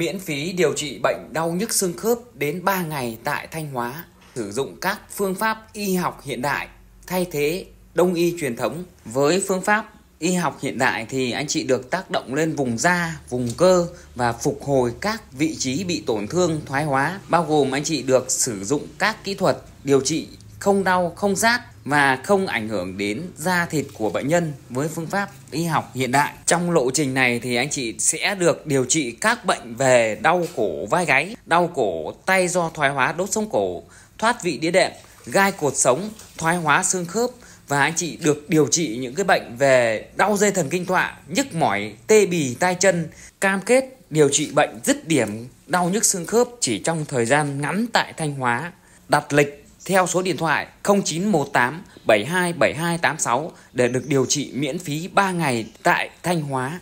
Miễn phí điều trị bệnh đau nhức xương khớp đến 3 ngày tại Thanh Hóa, sử dụng các phương pháp y học hiện đại thay thế đông y truyền thống. Với phương pháp y học hiện đại thì anh chị được tác động lên vùng da, vùng cơ và phục hồi các vị trí bị tổn thương thoái hóa, bao gồm anh chị được sử dụng các kỹ thuật điều trị không đau, không rát và không ảnh hưởng đến da thịt của bệnh nhân với phương pháp y học hiện đại. Trong lộ trình này thì anh chị sẽ được điều trị các bệnh về đau cổ vai gáy, đau cổ tay do thoái hóa đốt sống cổ, thoát vị đĩa đệm, gai cột sống, thoái hóa xương khớp và anh chị được điều trị những cái bệnh về đau dây thần kinh tọa, nhức mỏi, tê bì tay chân, cam kết điều trị bệnh dứt điểm đau nhức xương khớp chỉ trong thời gian ngắn tại Thanh Hóa. Đặt lịch theo số điện thoại 0918 727286 để được điều trị miễn phí 3 ngày tại Thanh Hóa.